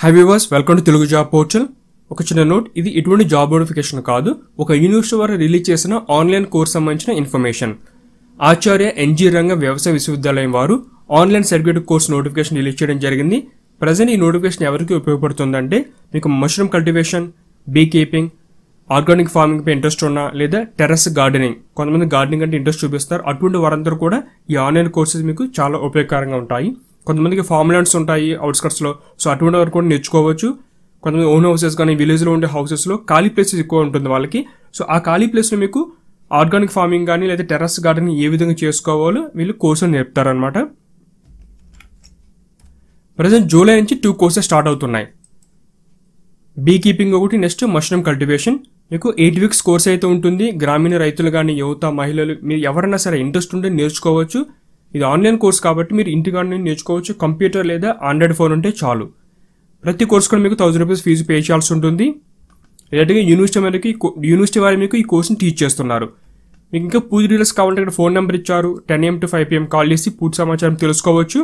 high viewers welcome to Telugu job portal ఒక చిన్న note ఇది ఎటువంటి జాబ్ నోటిఫికేషన్ కాదు ఒక యూనివర్సిటీ వారు రిలీజ్ చేసిన ఆన్లైన్ కోర్స్ సంబంధించిన ఇన్ఫర్మేషన్ ఆచార్య ఎన్జీ రంగ వ్యవసాయ విశ్వవిద్యాలయం వారు online certificate course notification release చేయడం జరిగింది ప్రజెంట్ ఈ నోటిఫికేషన్ ఎవరికి ఉపయోగపడుతుందంటే మీకు mushroom cultivation beekeeping organic ఫార్మింగ్పై ఇంట్రెస్ట్ ఉన్న లేదా టెర్రస్ గార్డెనింగ్ కొంతమంది గార్డెనింగ్ అంటే ఇంట్రెస్ట్ చూపిస్తారు అటువంటి వారందరూ కూడా ఈ ఆన్లైన్ కోర్సెస్ మీకు చాలా ఉపయోగకరంగా ఉంటాయి కొంతమందికి ఫామ్ ల్యాండ్స్ ఉంటాయి అవుట్స్కట్స్లో సో అటువంటి వరకు కూడా నేర్చుకోవచ్చు కొంతమంది ఓన్ హౌసెస్ కానీ విలేజ్లో ఉండే హౌసెస్లో ఖాళీ ప్లేసెస్ ఎక్కువ ఉంటుంది వాళ్ళకి సో ఆ ఖాళీ ప్లేస్లో మీకు ఆర్గానిక్ ఫార్మింగ్ కానీ లేదా టెర్రస్ గార్డెన్ ఏ విధంగా చేసుకోవాలో వీళ్ళు కోర్సులు నేర్పుతారనమాట ప్రజెంట్ జూలై నుంచి టూ కోర్సెస్ స్టార్ట్ అవుతున్నాయి బీ కీపింగ్ ఒకటి నెక్స్ట్ మష్రూమ్ కల్టివేషన్ మీకు ఎయిట్ వీక్స్ కోర్స్ అయితే ఉంటుంది గ్రామీణ రైతులు కానీ యువత మహిళలు మీరు ఎవరైనా సరే ఇంట్రెస్ట్ ఉంటే నేర్చుకోవచ్చు ఇది ఆన్లైన్ కోర్స్ కాబట్టి మీరు ఇంటికాడ నుండి నేర్చుకోవచ్చు కంప్యూటర్ లేదా ఆండ్రాయిడ్ ఫోన్ ఉంటే చాలు ప్రతి కోర్స్ కూడా మీకు థౌసండ్ రూపీస్ ఫీజు పే చేయాల్సి ఉంటుంది లేదంటే యూనివర్సిటీ వారికి యూనివర్సిటీ వారి మీకు ఈ కోర్స్ని టీచ్ చేస్తున్నారు మీకు ఇంకా పూజ డీటెయిల్స్ కావాలంటే ఇక్కడ ఫోన్ నెంబర్ ఇచ్చారు ten AM to five PM call చేసి పూర్తి సమాచారం తెలుసుకోవచ్చు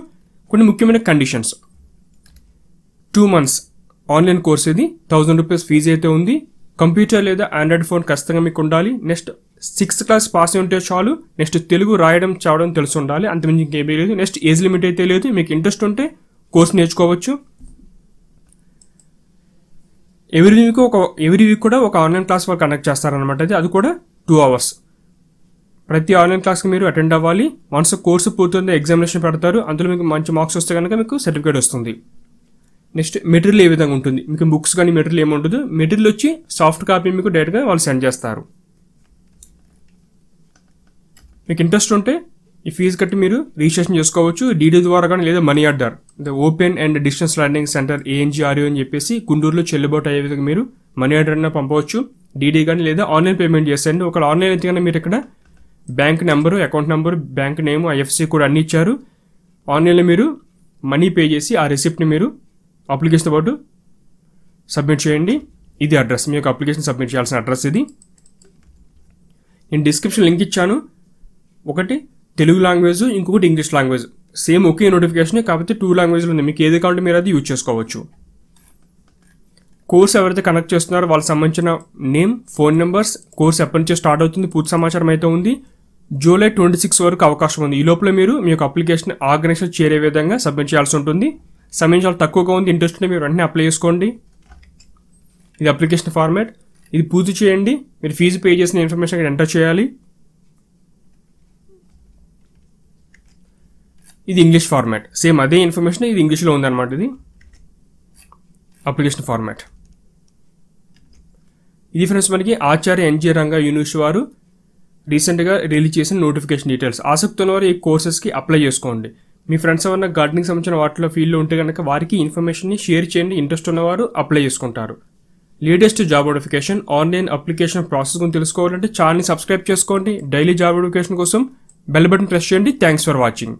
కొన్ని ముఖ్యమైన conditions two months online course ఇది థౌజండ్ రూపీస్ ఫీజు అయితే ఉంది కంప్యూటర్ లేదా ఆండ్రాయిడ్ ఫోన్ ఖచ్చితంగా మీకు ఉండాలి నెక్స్ట్ సిక్స్త్ క్లాస్ పాస్ ఉంటే చాలు నెక్స్ట్ తెలుగు రాయడం చదవడం తెలిసి ఉండాలి మించి ఇంకేమీ లేదు నెక్స్ట్ ఏజ్ లిమిట్ అయితే లేదు మీకు ఇంట్రెస్ట్ ఉంటే కోర్స్ నేర్చుకోవచ్చు ఎవ్రీ వీక్ ఒక ఎవ్రీ వీక్ కూడా ఒక ఆన్లైన్ క్లాస్ వాళ్ళు కండక్ట్ చేస్తారనమాట అది అది కూడా టూ అవర్స్ ప్రతి ఆన్లైన్ క్లాస్కి మీరు అటెండ్ అవ్వాలి వన్స్ కోర్సు పూర్తయిందో ఎగ్జామినేషన్ పెడతారు అందులో మీకు మంచి మార్క్స్ వస్తే కనుక మీకు సర్టిఫికేట్ వస్తుంది నెక్స్ట్ మెటీరియల్ ఏ విధంగా ఉంటుంది మీకు బుక్స్ కానీ మెటీరియల్ ఏముండదు మెటీరియల్ వచ్చి సాఫ్ట్ కాపీ మీకు డైరెక్ట్గా వాళ్ళు సెండ్ చేస్తారు మీకు ఇంట్రెస్ట్ ఉంటే ఈ ఫీజు కట్టి మీరు రిజిస్ట్రేషన్ చేసుకోవచ్చు డిడి ద్వారా కానీ లేదా money order the open and distance learning centre ANGRU అని చెప్పేసి గుంటూరులో చెల్లుబాటు అయ్యే విధంగా మీరు మనీ ఆర్డర్ అయినా పంపవచ్చు డీడీ కానీ లేదా ఆన్లైన్ పేమెంట్ చేసేయండి ఒకవేళ ఆన్లైన్ అయితే కానీ మీరు ఇక్కడ bank number account number bank name IFC కూడా అన్ని ఇచ్చారు ఆన్లైన్లో మీరు మనీ పే చేసి ఆ రిసిప్ట్ని మీరు అప్లికేషన్తో పాటు సబ్మిట్ చేయండి ఇది అడ్రస్ మీ యొక్క అప్లికేషన్ సబ్మిట్ చేయాల్సిన అడ్రస్ ఇది నేను డిస్క్రిప్షన్ లింక్ ఇచ్చాను ఒకటి తెలుగు లాంగ్వేజ్ ఇంకొకటి ఇంగ్లీష్ లాంగ్వేజ్ సేమ్ ఒకే నోటిఫికేషన్ కాకపోతే టూ లాంగ్వేజ్లో ఉంది మీకు ఏది కావాలంటే మీరు అది యూజ్ చేసుకోవచ్చు కోర్స్ ఎవరైతే కనెక్ట్ చేస్తున్నారో వాళ్ళకి సంబంధించిన నేమ్ ఫోన్ నెంబర్స్ కోర్స్ ఎప్పటి నుంచి స్టార్ట్ అవుతుంది పూర్తి సమాచారం అయితే ఉంది జూలై ట్వంటీ సిక్స్ వరకు అవకాశం ఉంది ఈ లోపల మీరు మీ యొక్క అప్లికేషన్ ఆర్గనైజేషన్ చేరే విధంగా సబ్మిట్ చేయాల్సి ఉంటుంది సమయం చాలా తక్కువగా ఉంది ఇంట్రెస్ట్ మీరు వెంటనే అప్లై చేసుకోండి ఇది అప్లికేషన్ ఫార్మాట్ ఇది పూర్తి చేయండి మీరు ఫీజు పే చేసిన ఇన్ఫర్మేషన్ ఎంటర్ చేయాలి ఇది ఇంగ్లీష్ ఫార్మాట్ సేమ్ అదే ఇన్ఫర్మేషన్ ఇది ఇంగ్లీష్లో ఉందన్నమాట ఇది అప్లికేషన్ ఫార్మాట్ ఇది ఫ్రెండ్స్ మనకి ఆచార్య ఎన్జి రంగా యూనివర్సిటీ వారు రీసెంట్గా రిలీజ్ చేసిన నోటిఫికేషన్ డీటెయిల్స్ ఆసక్తి ఉన్నవారు ఈ కోర్సెస్కి అప్లై చేసుకోండి మీ ఫ్రెండ్స్ ఏమన్నా గార్డెనింగ్ సంబంధించిన వాటిలో ఫీల్డ్లో ఉంటే కనుక వారికి ఇన్ఫర్మేషన్ని షేర్ చేయండి ఇంట్రెస్ట్ ఉన్నవారు అప్లై చేసుకుంటారు latest job notification online application process గురించి తెలుసుకోవాలంటే ఛానల్ని సబ్స్క్రైబ్ చేసుకోండి డైలీ జాబ్ నోటిఫికేషన్ కోసం బెల్ బటన్ ప్రెస్ చేయండి థ్యాంక్స్ ఫర్ వాచింగ్